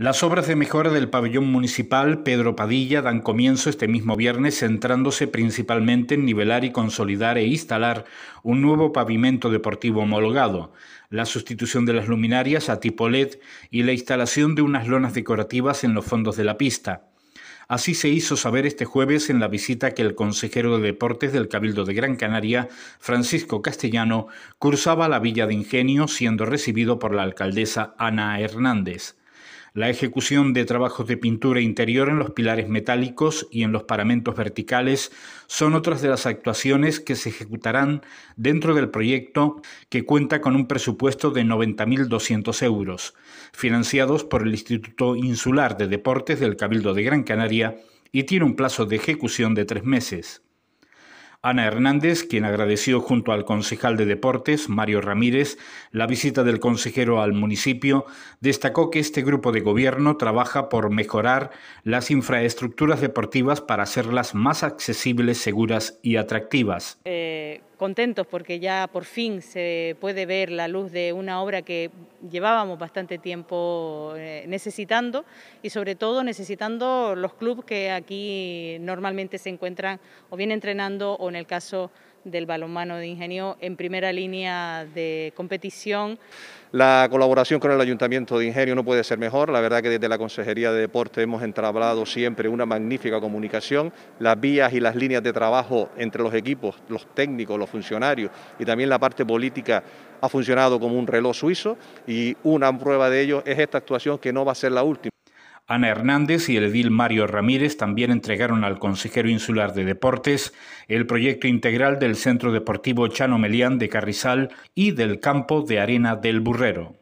Las obras de mejora del pabellón municipal Pedro Padilla dan comienzo este mismo viernes centrándose principalmente en nivelar y consolidar e instalar un nuevo pavimento deportivo homologado, la sustitución de las luminarias a tipo LED y la instalación de unas lonas decorativas en los fondos de la pista. Así se hizo saber este jueves en la visita que el consejero de Deportes del Cabildo de Gran Canaria, Francisco Castellano, cursaba la Villa de Ingenio, siendo recibido por la alcaldesa Ana Hernández la ejecución de trabajos de pintura interior en los pilares metálicos y en los paramentos verticales son otras de las actuaciones que se ejecutarán dentro del proyecto que cuenta con un presupuesto de 90.200 euros, financiados por el Instituto Insular de Deportes del Cabildo de Gran Canaria y tiene un plazo de ejecución de tres meses. Ana Hernández, quien agradeció junto al concejal de Deportes, Mario Ramírez, la visita del consejero al municipio, destacó que este grupo de gobierno trabaja por mejorar las infraestructuras deportivas para hacerlas más accesibles, seguras y atractivas. Eh, contentos porque ya por fin se puede ver la luz de una obra que llevábamos bastante tiempo eh, necesitando y sobre todo necesitando los clubes que aquí normalmente se encuentran o bien entrenando o en el caso del balonmano de Ingenio en primera línea de competición. La colaboración con el Ayuntamiento de Ingenio no puede ser mejor. La verdad que desde la Consejería de Deporte hemos entablado siempre una magnífica comunicación. Las vías y las líneas de trabajo entre los equipos, los técnicos, los funcionarios y también la parte política ha funcionado como un reloj suizo y una prueba de ello es esta actuación que no va a ser la última. Ana Hernández y el edil Mario Ramírez también entregaron al consejero insular de Deportes el proyecto integral del Centro Deportivo Chano Melián de Carrizal y del campo de arena del Burrero.